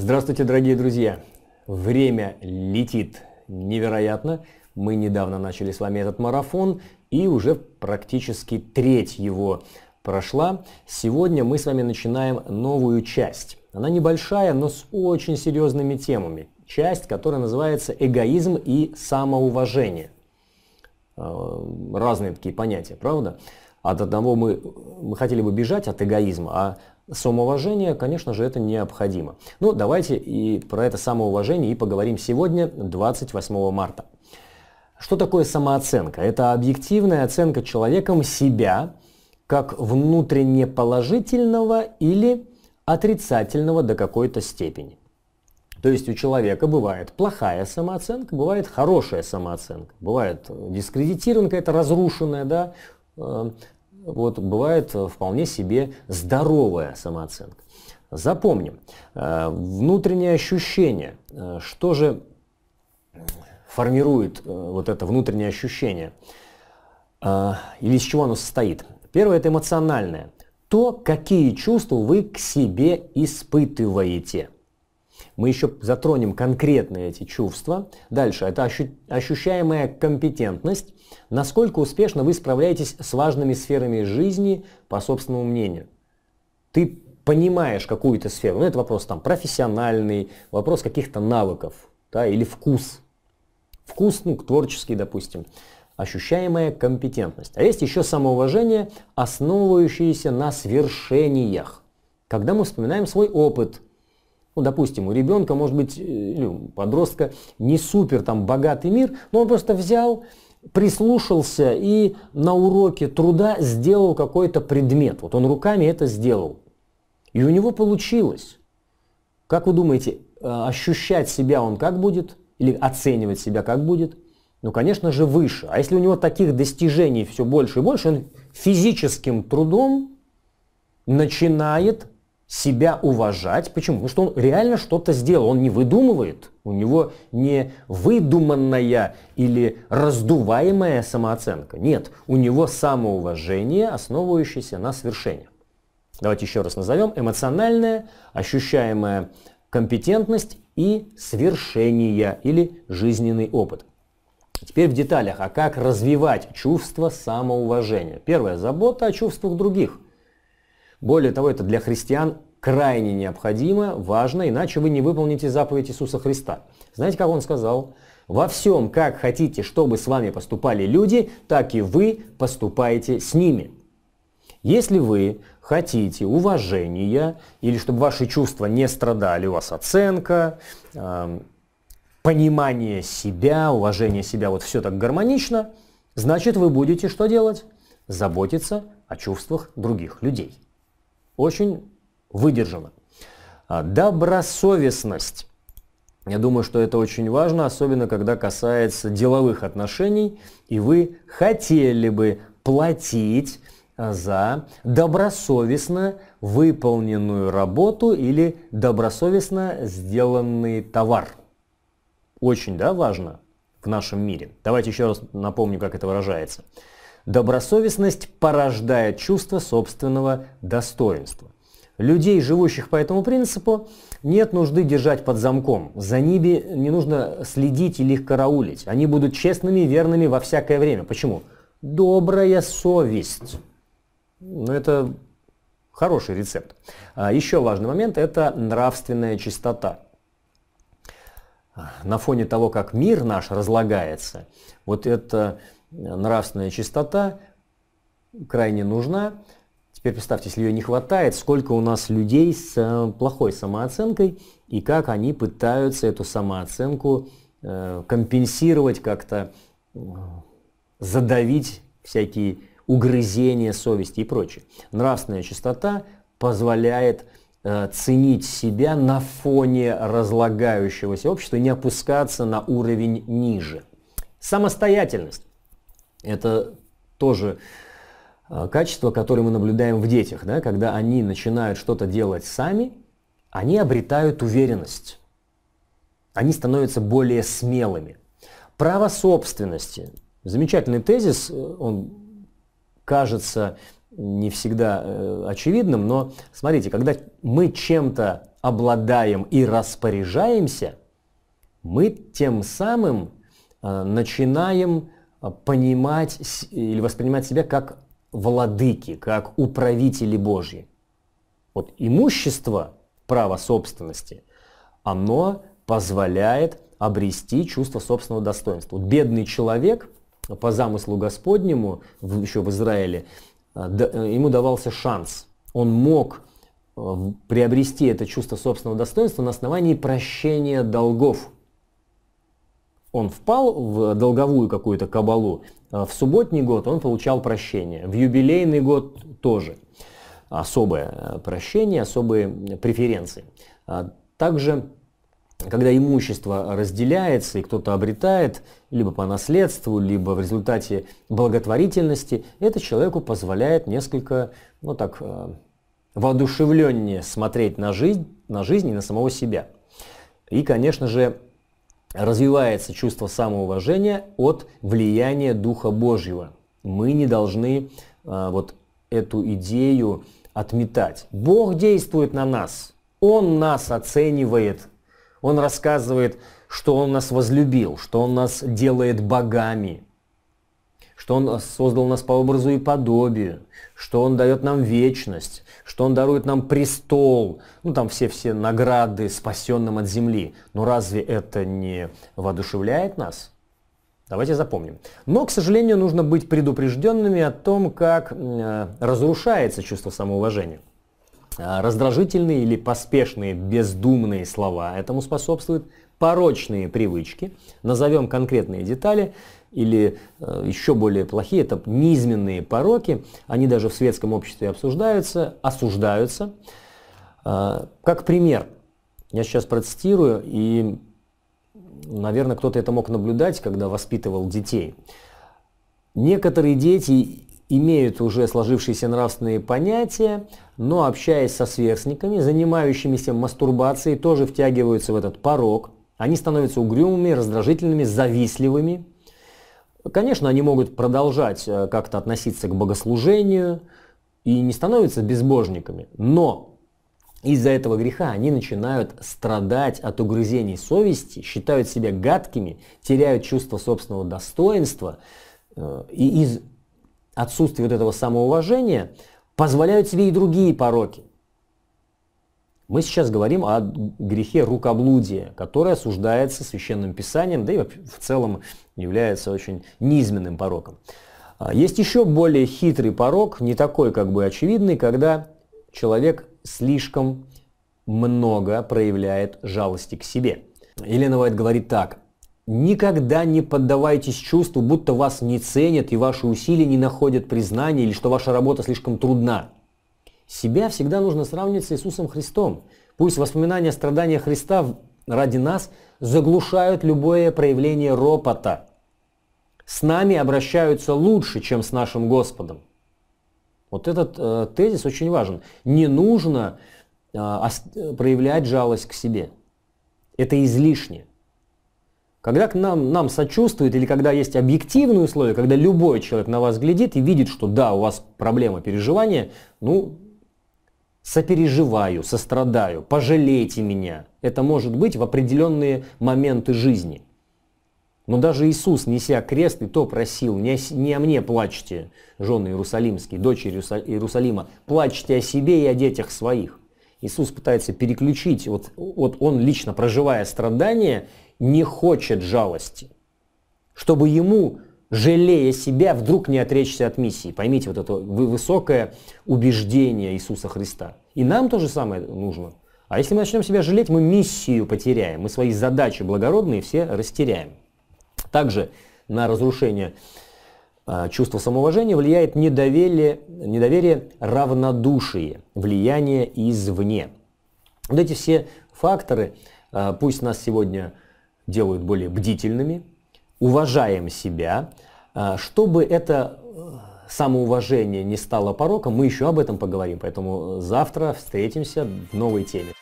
Здравствуйте, дорогие друзья! Время летит невероятно. Мы недавно начали с вами этот марафон, и уже практически треть его прошла. Сегодня мы с вами начинаем новую часть. Она небольшая, но с очень серьезными темами. Часть, которая называется «Эгоизм и самоуважение». А, разные такие понятия, правда? От одного мы, мы хотели бы бежать от эгоизма, а Самоуважение, конечно же, это необходимо. Ну, давайте и про это самоуважение и поговорим сегодня, 28 марта. Что такое самооценка? Это объективная оценка человеком себя как внутренне положительного или отрицательного до какой-то степени. То есть у человека бывает плохая самооценка, бывает хорошая самооценка, бывает э, дискредитированка, это разрушенная, да, э, вот бывает э, вполне себе здоровая самооценка. Запомним, э, внутреннее ощущение, э, что же формирует вот это внутреннее ощущение, или из чего оно состоит. Первое – это эмоциональное, то, какие чувства вы к себе испытываете – мы еще затронем конкретные эти чувства. Дальше, это ощу- ощущаемая компетентность. Насколько успешно вы справляетесь с важными сферами жизни, по собственному мнению. Ты понимаешь какую-то сферу. Ну, это вопрос там профессиональный, вопрос каких-то навыков, да, или вкус. Вкус, ну, творческий, допустим. Ощущаемая компетентность. А есть еще самоуважение, основывающееся на свершениях. Когда мы вспоминаем свой опыт – ну, допустим, у ребенка, может быть, э, или у подростка не супер там богатый мир, но он просто взял, прислушался и на уроке труда сделал какой-то предмет. Вот он руками это сделал. И у него получилось. Как вы думаете, э, ощущать себя он как будет? Или оценивать себя как будет? Ну, конечно же, выше. А если у него таких достижений все больше и больше, он физическим трудом начинает себя уважать. Почему? Потому что он реально что-то сделал, он не выдумывает. У него не выдуманная или раздуваемая самооценка. Нет, у него самоуважение, основывающееся на свершении. Давайте еще раз назовем. Эмоциональная, ощущаемая компетентность и свершение или жизненный опыт. Теперь в деталях, а как развивать чувство самоуважения. Первое, забота о чувствах других – более того, это для христиан крайне необходимо, важно, иначе вы не выполните заповедь Иисуса Христа. Знаете, как он сказал? Во всем, как хотите, чтобы с вами поступали люди, так и вы поступаете с ними. Если вы хотите уважения, или чтобы ваши чувства не страдали, у вас оценка, эм, понимание себя, уважение себя, вот все так гармонично, значит вы будете что делать? Заботиться о чувствах других людей. Очень выдержано. А, добросовестность. Я думаю, что это очень важно, особенно когда касается деловых отношений, и вы хотели бы платить а, за добросовестно выполненную работу или добросовестно сделанный товар. Очень да, важно в нашем мире. Давайте еще раз напомню, как это выражается. Добросовестность порождает чувство собственного достоинства. Людей, живущих по этому принципу, нет нужды держать под замком. За ними не нужно следить или их караулить. Они будут честными и верными во всякое время. Почему? Добрая совесть. Ну, это хороший рецепт. А еще важный момент – это нравственная чистота. На фоне того, как мир наш разлагается, вот это нравственная чистота крайне нужна. Теперь представьте, если ее не хватает, сколько у нас людей с э, плохой самооценкой и как они пытаются эту самооценку э, компенсировать как-то, э, задавить всякие угрызения совести и прочее. Нравственная чистота позволяет ценить себя на фоне разлагающегося общества и не опускаться на уровень ниже. Самостоятельность. Это тоже а, качество, которое мы наблюдаем в детях, да, когда они начинают что-то делать сами, они обретают уверенность, они становятся более смелыми. Право собственности. Замечательный тезис, э, он кажется не всегда э, очевидным, но смотрите, когда мы чем-то обладаем и распоряжаемся, мы тем самым э, начинаем Э, понимать или воспринимать себя как владыки, как управители Божьи. Вот имущество, право собственности, оно позволяет обрести чувство собственного достоинства. Вот бедный человек по замыслу Господнему, еще в Израиле, э, э, ему давался шанс. Он мог приобрести это чувство собственного достоинства на основании прощения долгов – он впал в долговую какую-то кабалу, а в субботний год он получал прощение, в юбилейный год тоже особое э, прощение, особые преференции. А также, когда имущество разделяется и кто-то обретает, либо по наследству, либо в результате благотворительности, это человеку позволяет несколько, ну так, э, воодушевленнее смотреть на жизнь, на жизнь и на самого себя. И, конечно же, развивается чувство самоуважения от влияния Духа Божьего. Мы не должны а, вот эту идею отметать. Бог действует на нас. Он нас оценивает. Он рассказывает, что Он нас возлюбил, что Он нас делает богами – что Он создал нас по образу и подобию, что Он дает нам вечность, что Он дарует нам престол, ну там все-все награды спасенным от земли. Но разве это не воодушевляет нас? Давайте запомним. Но, к сожалению, нужно быть предупрежденными о том, как э, разрушается чувство самоуважения. А, раздражительные или поспешные, бездумные слова этому способствуют, порочные привычки, назовем конкретные детали, или э, еще более плохие, это низменные пороки, они даже в светском обществе обсуждаются, осуждаются. Э, как пример, я сейчас процитирую, и, наверное, кто-то это мог наблюдать, когда воспитывал детей. Некоторые дети имеют уже сложившиеся нравственные понятия, но общаясь со сверстниками, занимающимися мастурбацией, тоже втягиваются в этот порог – они становятся угрюмыми, раздражительными, завистливыми. Конечно, они могут продолжать э, как-то относиться к богослужению и не становятся безбожниками, но из-за этого греха они начинают страдать от угрызений совести, считают себя гадкими, теряют чувство собственного достоинства э, и из отсутствия вот этого самоуважения позволяют себе и другие пороки. Мы сейчас говорим о грехе рукоблудия, который осуждается священным писанием, да и в целом является очень низменным пороком. А, есть еще более хитрый порок, не такой как бы очевидный, когда человек слишком много проявляет жалости к себе. Елена Уайт говорит так. Никогда не поддавайтесь чувству, будто вас не ценят и ваши усилия не находят признания или что ваша работа слишком трудна. Себя всегда нужно сравнивать с Иисусом Христом. Пусть воспоминания страдания Христа ради нас заглушают любое проявление ропота. С нами обращаются лучше, чем с нашим Господом. Вот этот э, тезис очень важен. Не нужно э, проявлять жалость к себе. Это излишне. Когда к нам, нам сочувствует или когда есть объективные условия, когда любой человек на вас глядит и видит, что да, у вас проблема переживания, ну, сопереживаю, сострадаю, пожалейте меня. Это может быть в определенные моменты жизни. Но даже Иисус, неся крест, и то просил, не, не о мне плачьте, жены Иерусалимские, дочери Иерусалима, плачьте о себе и о детях своих. Иисус пытается переключить, вот, вот он лично, проживая страдания, не хочет жалости, чтобы ему жалея себя, вдруг не отречься от миссии. Поймите вот это высокое убеждение Иисуса Христа. И нам то же самое нужно. А если мы начнем себя жалеть, мы миссию потеряем, мы свои задачи благородные все растеряем. Также на разрушение а, чувства самоуважения влияет недоверие, недоверие равнодушие, влияние извне. Вот эти все факторы а, пусть нас сегодня делают более бдительными, уважаем себя, а, чтобы это э, самоуважение не стало пороком, мы еще об этом поговорим, поэтому завтра встретимся в новой теме.